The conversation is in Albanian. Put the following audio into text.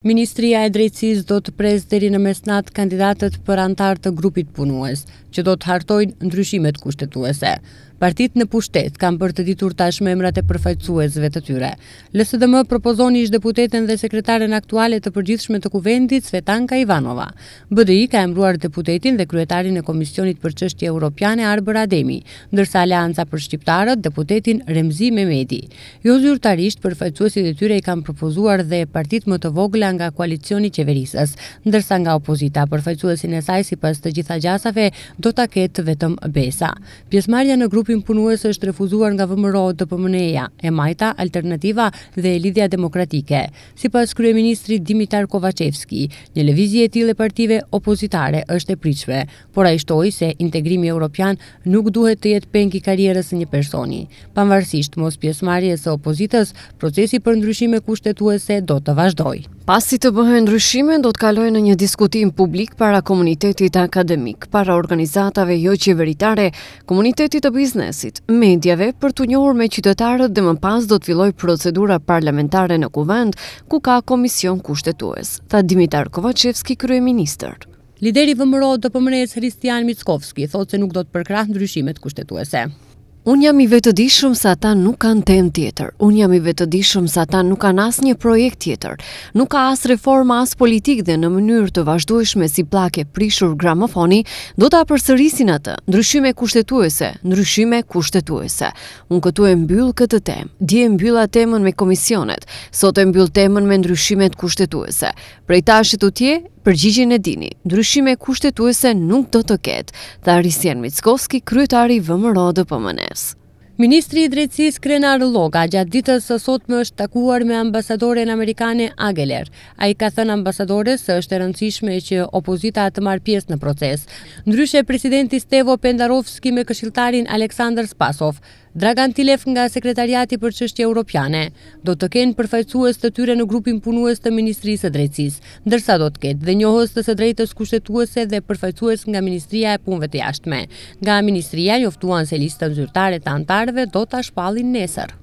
Ministria e Drejtësisë do të prezë deri në mesnat kandidatët për antar të grupit punues, që do të hartojnë ndryshimet kushtetuese. Partitë në pushtet kanë bërë të ditur tashmë emrat e përfaqësuesve të tyre. LSDM propozoni ish deputetën dhe sekretaren aktuale të përgjithshme të Kuvendit, Svetanka Ivanova. BDI ka emruar deputetin dhe kryetarin e Komisionit për Çështje europiane Arbër Ademi, ndërsa Alianca për Shqiptarët deputetin Remzi Memedi. Jo zyrtarisht përfaqësuesit e tyre i kanë propozuar dhe partitë më të vogla nga koalicioni qeverisës, ndërsa nga opozita përfaqësuesin e saj sipas të gjitha gjasave do ta ketë vetëm Besa. Pjesmarja në grupin punues është refuzuar nga VMRO, DPMNE-ja, e majta Alternativa dhe Lidhja Demokratike. Sipas kryeministrit Dimitar Kovacevski, një lëvizje e tillë partive opozitare është e pritshme, por ai shtoi se integrimi evropian nuk duhet të jetë pengi i karrierës së një personi. Pavarësisht mos pjesëmarrjes së opozitës, procesi për ndryshime kushtetuese do të vazhdojë. Pas si të bëhen ndryshime, do të kalojnë në një diskutim publik para komunitetit akademik, para organizatave jo qeveritare, komunitetit të biznesit, medjave për të njohur me qytetarët dhe më pas do të filloj procedura parlamentare në kuvend ku ka komision kushtetues, tha Dimitar Kovacevski, kryeministër. Lideri vëmëro do përmërejës Hristian Mickovski thot se nuk do të përkrah ndryshimet kushtetuese. Un jam i vetëdijshëm se ata nuk kanë tem tjetër. Un jam i vetëdijshëm se ata nuk kanë asnjë projekt tjetër. Nuk ka as reforma as politik dhe në mënyrë të vazhdueshme si plake prishur gramofoni, do ta përsërisin atë. Ndryshime kushtetuese, ndryshime kushtetuese. Un këtu e mbyll këtë temë. Dje mbylla temën me komisionet. Sot e mbyll temën me ndryshimet kushtetuese. Prej tashit utje, përgjigjen e dini, ndryshime kushtetuese nuk do të ketë, dhe Arisian Mickovski, kryetari vëmëro dhe pëmënes. Ministri i drejtsis Krenar Loga gjatë ditës së sot më është takuar me ambasadorin Amerikane Ageler. A i ka thënë ambasadores së është rëndësishme që opozita të marë pjesë në proces. Ndryshe presidenti Stevo Pendarovski me këshiltarin Aleksandr Spasov, Dragan Tilef nga Sekretariati për Qështje Europiane do të kenë përfajcues të tyre në grupin punues të Ministrisë e Drejtsis, ndërsa do të ketë dhe njohës të së drejtës kushtetuese dhe përfajcues nga Ministria e Punve të Jashtme. Nga Ministria njoftuan se listën zyrtare të antarëve do të shpallin nesër.